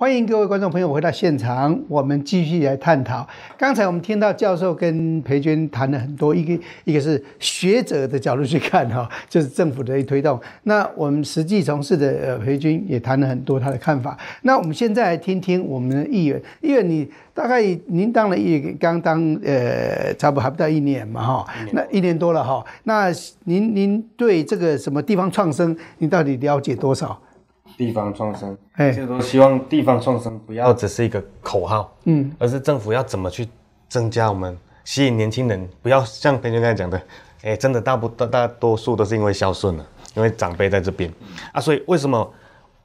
欢迎各位观众朋友回到现场，我们继续来探讨。刚才我们听到教授跟培军谈了很多，一个一个是学者的角度去看哈，就是政府的一推动。那我们实际从事的培军也谈了很多他的看法。那我们现在来听听我们的议员，议员你大概您当了议员刚当呃，差不多还不到一年嘛哈，那一年多了哈，那您您对这个什么地方创生，你到底了解多少？地方创生，就是希望地方创生不要只是一个口号，嗯，而是政府要怎么去增加我们吸引年轻人，不要像前前刚讲的，哎，真的大部大大多数都是因为孝顺了，因为长辈在这边，啊，所以为什么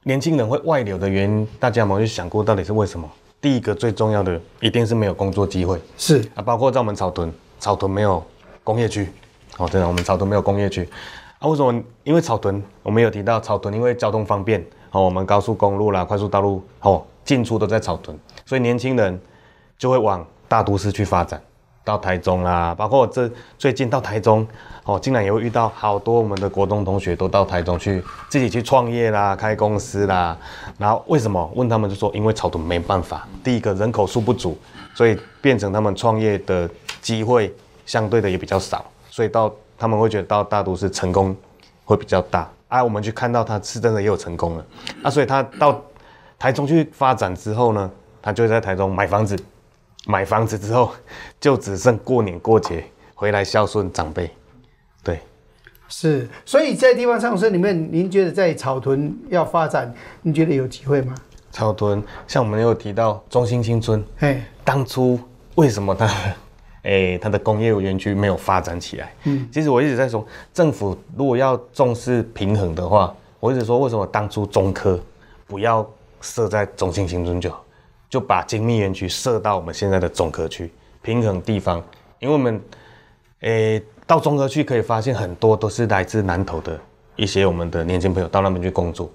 年轻人会外流的原因，大家有没有想过到底是为什么？第一个最重要的一定是没有工作机会，是啊，包括在我们草屯，草屯没有工业区，哦，真的，我们草屯没有工业区，啊，为什么？因为草屯我们有提到草屯，因为交通方便。哦，我们高速公路啦、快速道路，哦，进出都在草屯，所以年轻人就会往大都市去发展，到台中啦，包括这最近到台中，哦，竟然也会遇到好多我们的国中同学都到台中去自己去创业啦、开公司啦。然后为什么？问他们就说，因为草屯没办法，第一个人口数不足，所以变成他们创业的机会相对的也比较少，所以到他们会觉得到大都市成功会比较大。啊，我们去看到他是真的也有成功了，啊，所以他到台中去发展之后呢，他就在台中买房子，买房子之后就只剩过年过节回来孝顺长辈，对，是，所以在地方上升里面，您觉得在草屯要发展，你觉得有机会吗？草屯像我们有提到中心新村，哎，当初为什么他诶，它的工业园区没有发展起来。嗯，其实我一直在说，政府如果要重视平衡的话，我一直说，为什么当初中科不要设在中心新村，就好，就把精密园区设到我们现在的中科区，平衡地方。因为我们，诶到中科区可以发现很多都是来自南投的一些我们的年轻朋友到那边去工作。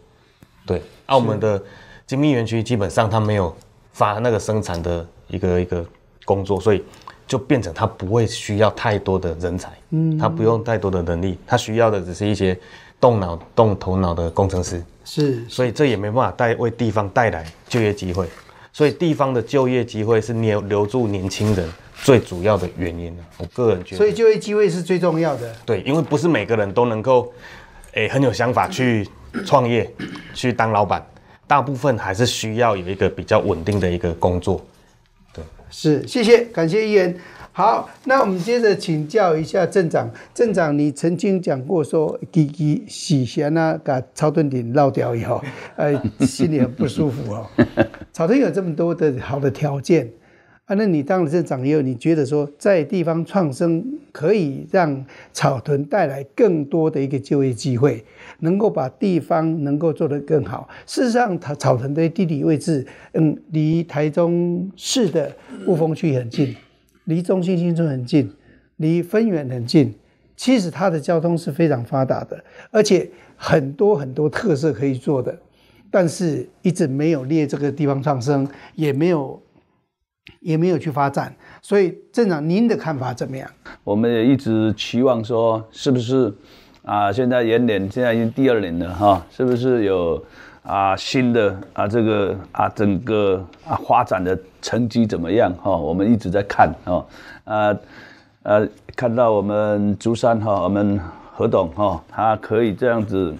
对，澳门的精密园区基本上它没有发那个生产的一个一个工作，所以。就变成他不会需要太多的人才，嗯，他不用太多的能力，他需要的只是一些动脑动头脑的工程师，是，所以这也没办法带为地方带来就业机会，所以地方的就业机会是留留住年轻人最主要的原因我个人觉得，所以就业机会是最重要的。对，因为不是每个人都能够，诶很有想法去创业去当老板，大部分还是需要有一个比较稳定的一个工作。是，谢谢，感谢议员。好，那我们接着请教一下镇长。镇长，你曾经讲过说，基基喜贤啊，把草屯顶闹掉以后，哎，心里很不舒服哦。草屯有这么多的好的条件。啊，那你当了镇长以后，你觉得说在地方创生可以让草屯带来更多的一个就业机会，能够把地方能够做得更好？事实上，草草屯的地理位置，嗯，离台中市的雾峰区很近，离中心新村很近，离分园很近。其实它的交通是非常发达的，而且很多很多特色可以做的，但是一直没有列这个地方创生，也没有。也没有去发展，所以镇长，您的看法怎么样？我们也一直期望说，是不是啊？现在元年，现在已经第二年了哈，是不是有啊新的啊这个啊整个啊发展的成绩怎么样哈？我们一直在看哈，啊呃，看到我们竹山哈，我们何董哈，他可以这样子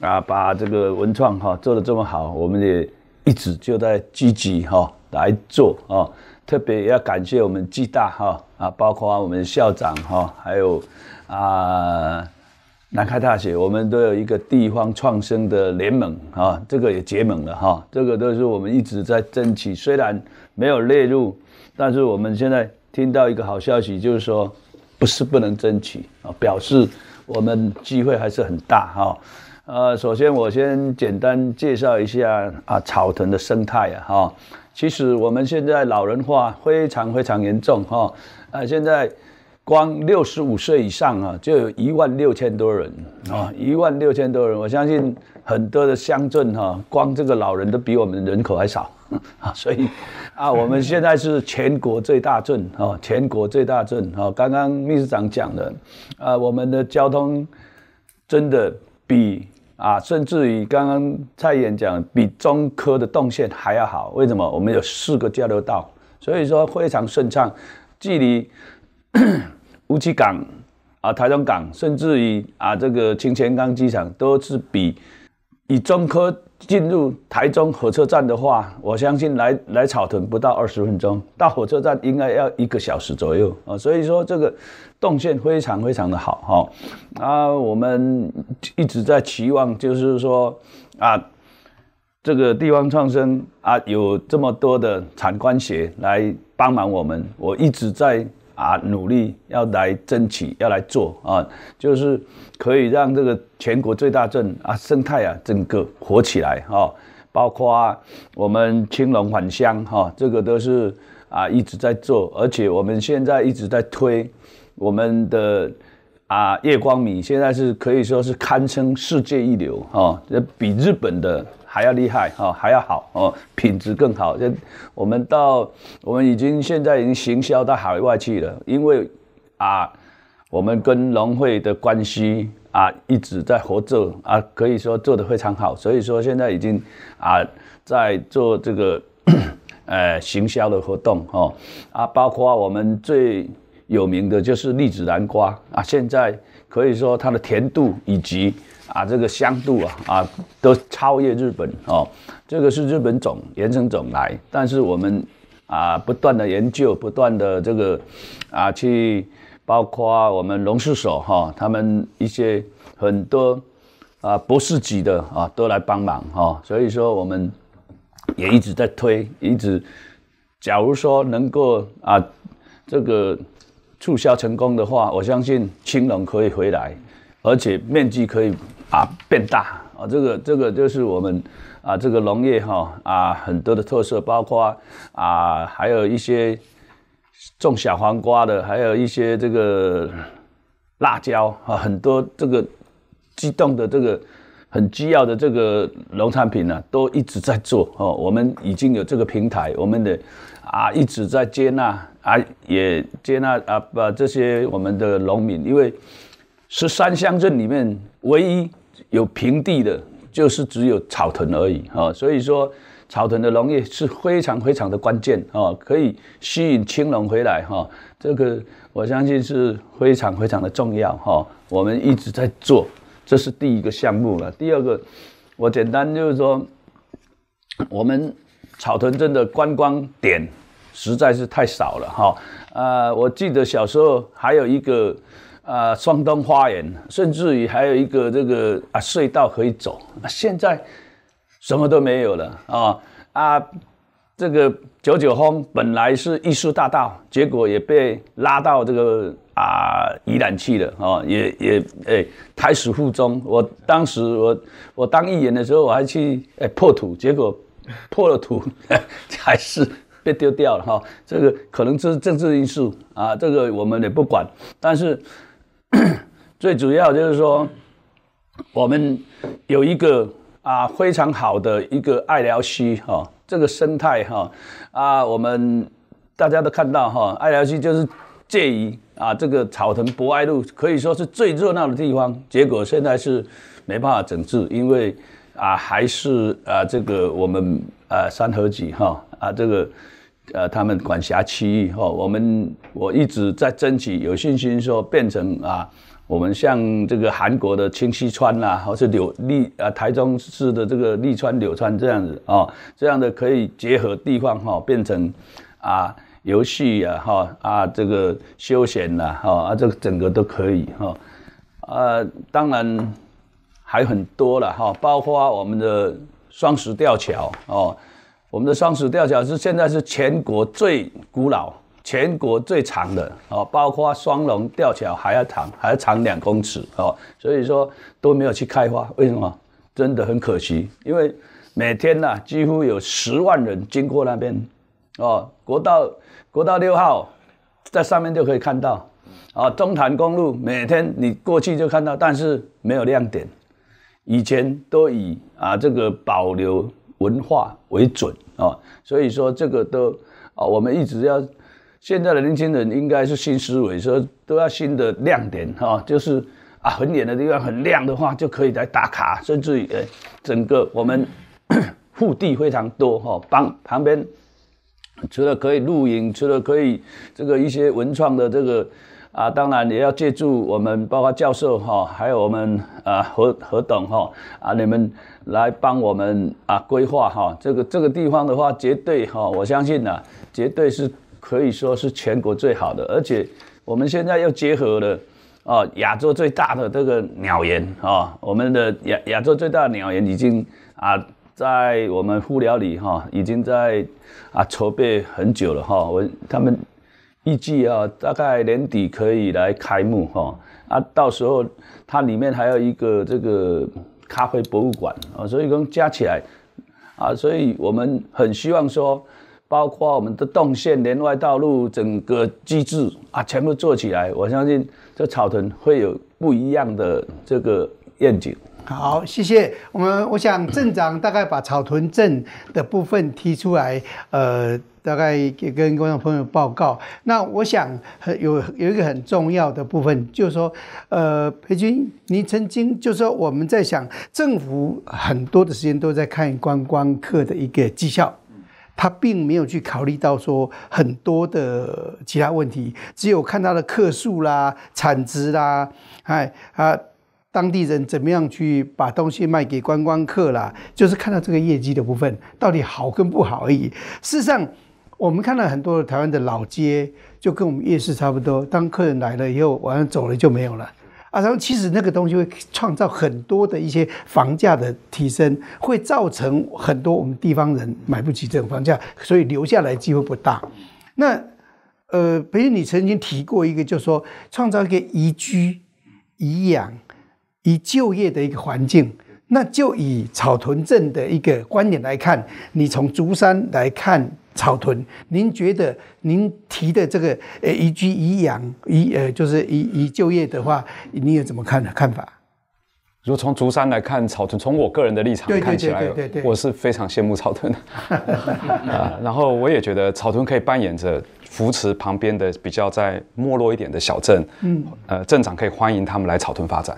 啊，把这个文创哈做得这么好，我们也一直就在积极哈。来做哦，特别要感谢我们暨大哈啊，包括我们校长哈，还有啊南开大学，我们都有一个地方创生的联盟啊，这个也结盟了哈，这个都是我们一直在争取，虽然没有列入，但是我们现在听到一个好消息，就是说不是不能争取啊，表示我们机会还是很大哈。呃，首先我先简单介绍一下啊草屯的生态啊哈。其实我们现在老人化非常非常严重哈，啊，现在光六十五岁以上啊，就有一万六千多人啊，一万六千多人，我相信很多的乡镇哈，光这个老人都比我们人口还少啊，所以啊，我们现在是全国最大镇啊，全国最大镇啊，刚刚秘书长讲的，啊，我们的交通真的比。啊，甚至于刚刚蔡演讲，比中科的动线还要好。为什么？我们有四个交流道，所以说非常顺畅。距离乌 鸡港、啊台中港，甚至于啊这个清泉岗机场，都是比。以中科进入台中火车站的话，我相信来来草屯不到二十分钟，到火车站应该要一个小时左右啊。所以说这个动线非常非常的好哈。啊，我们一直在期望，就是说啊，这个地方创生啊，有这么多的产官协来帮忙我们。我一直在。啊，努力要来争取，要来做啊，就是可以让这个全国最大镇啊，生态啊整个火起来哈。包括我们青龙返乡哈，这个都是啊一直在做，而且我们现在一直在推我们的啊夜光米，现在是可以说是堪称世界一流哈，这比日本的。还要厉害哈，还要好哦，品质更好。这我们到我们已经现在已经行销到海外去了，因为啊，我们跟农会的关系啊一直在合作啊，可以说做的非常好。所以说现在已经啊在做这个 呃行销的活动哦，啊，包括我们最有名的就是栗子南瓜啊，现在可以说它的甜度以及。啊，这个香度啊，啊，都超越日本哦。这个是日本种原生种来，但是我们啊，不断的研究，不断的这个，啊，去包括我们龙氏所哈，他们一些很多啊博士级的啊，都来帮忙哈。所以说我们也一直在推，一直，假如说能够啊，这个促销成功的话，我相信青龙可以回来，而且面积可以。啊，变大啊，这个这个就是我们啊，这个农业哈啊，很多的特色，包括啊，还有一些种小黄瓜的，还有一些这个辣椒啊，很多这个激动的这个很重要的这个农产品呢，都一直在做哦。我们已经有这个平台，我们的啊一直在接纳啊，也接纳啊把这些我们的农民，因为十三乡镇里面唯一。有平地的，就是只有草屯而已啊，所以说草屯的农业是非常非常的关键啊，可以吸引青龙回来哈，这个我相信是非常非常的重要哈，我们一直在做，这是第一个项目了。第二个，我简单就是说，我们草屯镇的观光点实在是太少了哈，呃，我记得小时候还有一个。啊，双登花园，甚至于还有一个这个啊隧道可以走。现在什么都没有了啊啊！这个九九峰本来是艺术大道，结果也被拉到这个啊宜兰去了啊，也也哎，胎死腹中。我当时我我当议员的时候，我还去哎破土，结果破了土 还是被丢掉了哈。这个可能是政治因素啊，这个我们也不管，但是。最主要就是说，我们有一个啊非常好的一个爱疗溪哈，这个生态哈啊，我们大家都看到哈，爱疗溪就是介于啊这个草屯博爱路可以说是最热闹的地方，结果现在是没办法整治，因为啊还是啊这个我们啊三合集哈啊这个。呃，他们管辖区域哈，我们我一直在争取，有信心说变成啊，我们像这个韩国的清溪川呐，或是柳立啊，台中市的这个立川柳川这样子啊，这样的可以结合地方哈，变成啊游戏呀哈啊这个休闲呐哈啊这个整个都可以哈，呃，当然还有很多了哈，包括我们的双石吊桥哦。我们的双石吊桥是现在是全国最古老、全国最长的啊，包括双龙吊桥还要长，还要长两公尺啊，所以说都没有去开花，为什么？真的很可惜，因为每天呐几乎有十万人经过那边，哦，国道国道六号在上面就可以看到，啊，中潭公路每天你过去就看到，但是没有亮点，以前都以啊这个保留。文化为准啊，所以说这个都啊，我们一直要现在的年轻人应该是新思维，说都要新的亮点哈，就是啊很远的地方很亮的话就可以来打卡，甚至呃整个我们 腹地非常多哈，旁旁边除了可以露营，除了可以这个一些文创的这个。啊，当然也要借助我们，包括教授哈，还有我们啊何何董哈啊，你们来帮我们啊规划哈。这个这个地方的话，绝对哈，我相信呢，绝对是可以说是全国最好的。而且我们现在又结合了啊亚洲最大的这个鸟园啊，我们的亚亚洲最大的鸟园已经啊在我们互聊里哈，已经在啊筹备很久了哈。我他们。预计啊，大概年底可以来开幕哈啊，到时候它里面还有一个这个咖啡博物馆啊，所以跟加起来啊，所以我们很希望说，包括我们的动线、连外道路整个机制啊，全部做起来，我相信这草屯会有不一样的这个愿景。好，谢谢我们。我想镇长大概把草屯镇的部分提出来，呃，大概跟跟观众朋友报告。那我想有有一个很重要的部分，就是说，呃，裴军，你曾经就是说我们在想，政府很多的时间都在看观光客的一个绩效，他并没有去考虑到说很多的其他问题，只有看他的客数啦、产值啦，哎啊。当地人怎么样去把东西卖给观光客啦，就是看到这个业绩的部分到底好跟不好而已。事实上，我们看到很多台湾的老街就跟我们夜市差不多。当客人来了以后，晚上走了就没有了啊。然后其实那个东西会创造很多的一些房价的提升，会造成很多我们地方人买不起这种房价，所以留下来机会不大。那呃，比如你曾经提过一个，就说创造一个宜居宜养。以就业的一个环境，那就以草屯镇的一个观点来看，你从竹山来看草屯，您觉得您提的这个呃宜居宜养宜呃就是宜宜就业的话，你有怎么看的看法？如果从竹山来看草屯，从我个人的立场看起来，我是非常羡慕草屯的 啊。然后我也觉得草屯可以扮演着扶持旁边的比较在没落一点的小镇，嗯，呃，镇长可以欢迎他们来草屯发展。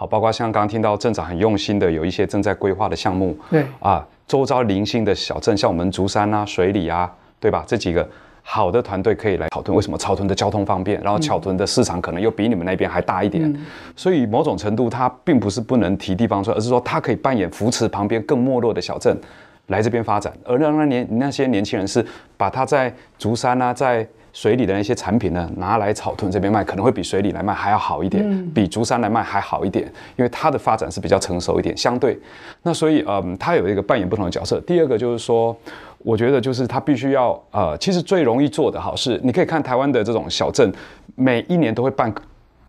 好，包括像刚听到镇长很用心的，有一些正在规划的项目，对啊，周遭零星的小镇，像我们竹山啊、水里啊，对吧？这几个好的团队可以来草屯，为什么草屯的交通方便？然后草屯的市场可能又比你们那边还大一点，所以某种程度它并不是不能提地方说，而是说它可以扮演扶持旁边更没落的小镇来这边发展，而让那年那些年轻人是把他在竹山啊，在。水里的那些产品呢，拿来草屯这边卖，可能会比水里来卖还要好一点，比竹山来卖还好一点，因为它的发展是比较成熟一点，相对，那所以，嗯，它有一个扮演不同的角色。第二个就是说，我觉得就是它必须要，呃，其实最容易做的哈，是你可以看台湾的这种小镇，每一年都会办。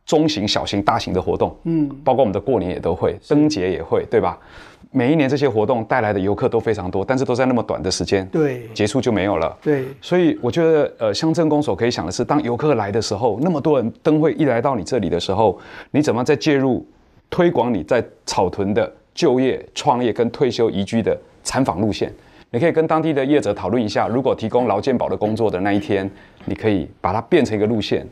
中型、小型、大型的活动，嗯，包括我们的过年也都会，灯节也会，对吧？每一年这些活动带来的游客都非常多，但是都在那么短的时间，对，结束就没有了。对，所以我觉得，呃，乡镇公所可以想的是，当游客来的时候，那么多人灯会一来到你这里的时候，你怎么在介入推广你在草屯的就业、创业跟退休宜居的参访路线？你可以跟当地的业者讨论一下，如果提供劳健保的工作的那一天，你可以把它变成一个路线。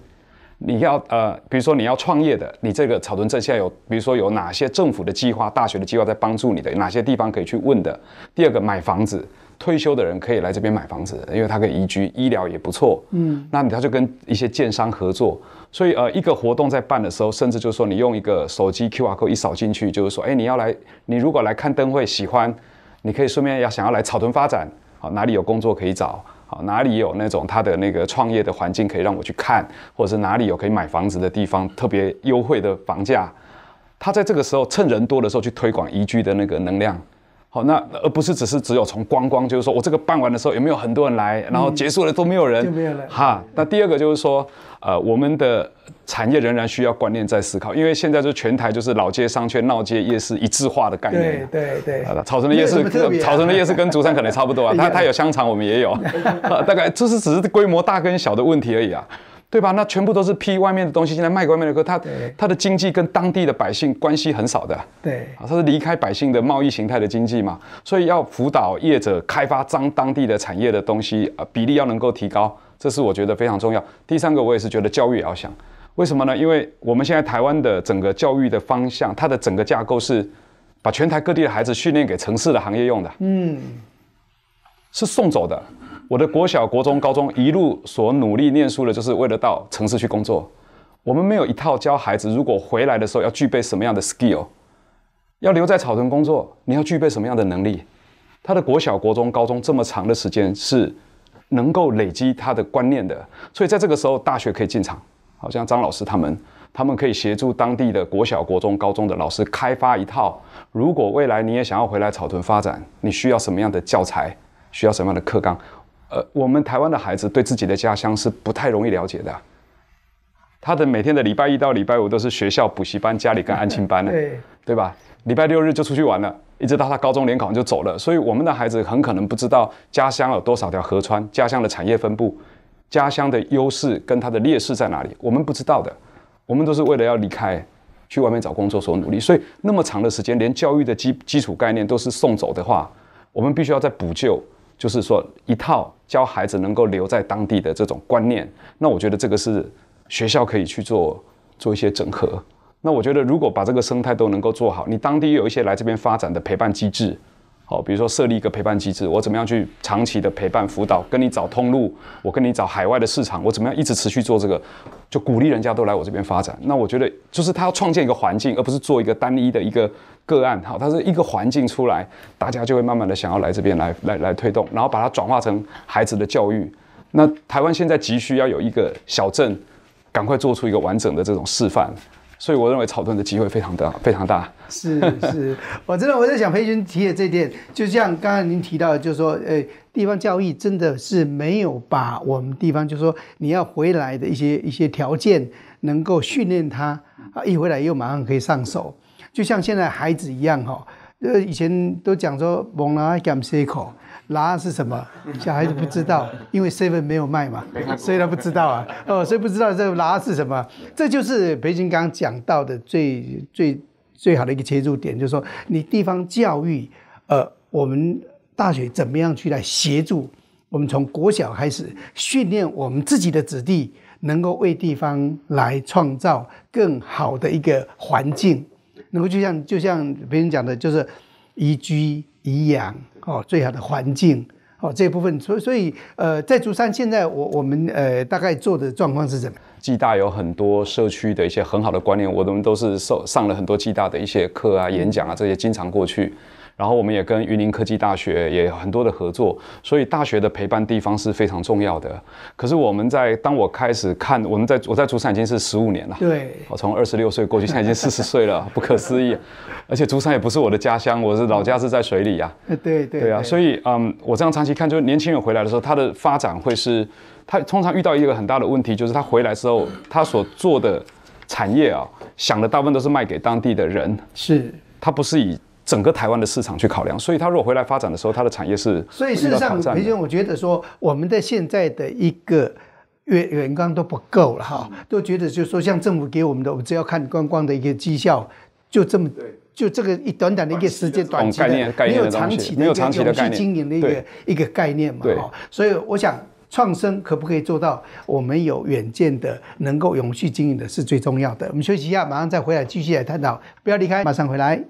你要呃，比如说你要创业的，你这个草屯镇现在有，比如说有哪些政府的计划、大学的计划在帮助你的？哪些地方可以去问的？第二个，买房子，退休的人可以来这边买房子，因为他可以移居，医疗也不错。嗯，那他就跟一些建商合作，所以呃，一个活动在办的时候，甚至就是说你用一个手机 QR code 一扫进去，就是说，哎，你要来，你如果来看灯会喜欢，你可以顺便要想要来草屯发展，好，哪里有工作可以找。好，哪里有那种他的那个创业的环境可以让我去看，或者是哪里有可以买房子的地方，特别优惠的房价，他在这个时候趁人多的时候去推广宜居的那个能量。那而不是只是只有从观光，就是说我这个办完的时候有没有很多人来，然后结束了都没有人，就没有了。哈。那第二个就是说，呃，我们的产业仍然需要观念在思考，因为现在就全台就是老街商圈、闹街夜市一致化的概念。对对对。草城的夜市，草城的夜市跟竹山可能差不多啊，它它有香肠，我们也有，大概就是只是规模大跟小的问题而已啊。对吧？那全部都是批外面的东西现在卖，外面的歌，他他的经济跟当地的百姓关系很少的。对啊，他是离开百姓的贸易形态的经济嘛，所以要辅导业者开发张当地的产业的东西啊，比例要能够提高，这是我觉得非常重要。第三个，我也是觉得教育也要想，为什么呢？因为我们现在台湾的整个教育的方向，它的整个架构是把全台各地的孩子训练给城市的行业用的。嗯。是送走的。我的国小、国中、高中一路所努力念书的，就是为了到城市去工作。我们没有一套教孩子，如果回来的时候要具备什么样的 skill，要留在草屯工作，你要具备什么样的能力？他的国小、国中、高中这么长的时间是能够累积他的观念的。所以在这个时候，大学可以进场，好像张老师他们，他们可以协助当地的国小、国中、高中的老师开发一套，如果未来你也想要回来草屯发展，你需要什么样的教材？需要什么样的课纲？呃，我们台湾的孩子对自己的家乡是不太容易了解的。他的每天的礼拜一到礼拜五都是学校补习班，家里跟安亲班的，对对吧？礼拜六日就出去玩了，一直到他高中联考就走了。所以我们的孩子很可能不知道家乡有多少条河川，家乡的产业分布，家乡的优势跟它的劣势在哪里，我们不知道的。我们都是为了要离开，去外面找工作所努力，所以那么长的时间，连教育的基基础概念都是送走的话，我们必须要在补救。就是说，一套教孩子能够留在当地的这种观念，那我觉得这个是学校可以去做做一些整合。那我觉得，如果把这个生态都能够做好，你当地有一些来这边发展的陪伴机制。好，比如说设立一个陪伴机制，我怎么样去长期的陪伴辅导，跟你找通路，我跟你找海外的市场，我怎么样一直持续做这个，就鼓励人家都来我这边发展。那我觉得就是他要创建一个环境，而不是做一个单一的一个个案。好，它是一个环境出来，大家就会慢慢的想要来这边来来来推动，然后把它转化成孩子的教育。那台湾现在急需要有一个小镇，赶快做出一个完整的这种示范。所以我认为草盾的机会非常大，非常大。是是，我真的我在想培训提的这点，就像刚才您提到的，就是说，呃，地方教育真的是没有把我们地方，就是说你要回来的一些一些条件，能够训练他，啊，一回来又马上可以上手，就像现在孩子一样哈，呃，以前都讲说。拉是什么？小孩子不知道，因为 seven 没有卖嘛，所以他不知道啊。哦，所以不知道这个拉是什么。这就是培京刚刚讲到的最最最好的一个切入点，就是说你地方教育，呃，我们大学怎么样去来协助我们从国小开始训练我们自己的子弟，能够为地方来创造更好的一个环境。能够就像就像别人讲的，就是宜居宜养。哦，最好的环境，哦这一部分，所所以，呃，在竹山现在我我们呃大概做的状况是怎么？暨大有很多社区的一些很好的观念，我们都是受上了很多暨大的一些课啊、演讲啊这些，经常过去。然后我们也跟榆林科技大学也有很多的合作，所以大学的陪伴地方是非常重要的。可是我们在当我开始看，我们在我在竹山已经是十五年了。对，我从二十六岁过去，现在已经四十岁了，不可思议。而且竹山也不是我的家乡，我是老家是在水里呀。对对。对啊，所以嗯，我这样长期看，就是年轻人回来的时候，他的发展会是他通常遇到一个很大的问题，就是他回来之后，他所做的产业啊，想的大部分都是卖给当地的人，是他不是以。整个台湾的市场去考量，所以他如果回来发展的时候，他的产业是所以事实上，培总，我觉得说我们的现在的一个远眼光都不够了哈，都觉得就是说，像政府给我们的，我只要看观光的一个绩效，就这么就这个一短短的一个时间短期的没有长期的永续经营的一个一个概念嘛哈，所以我想创生可不可以做到我们有远见的，能够永续经营的是最重要的。我们休息一下，马上再回来继续来探讨，不要离开，马上回来。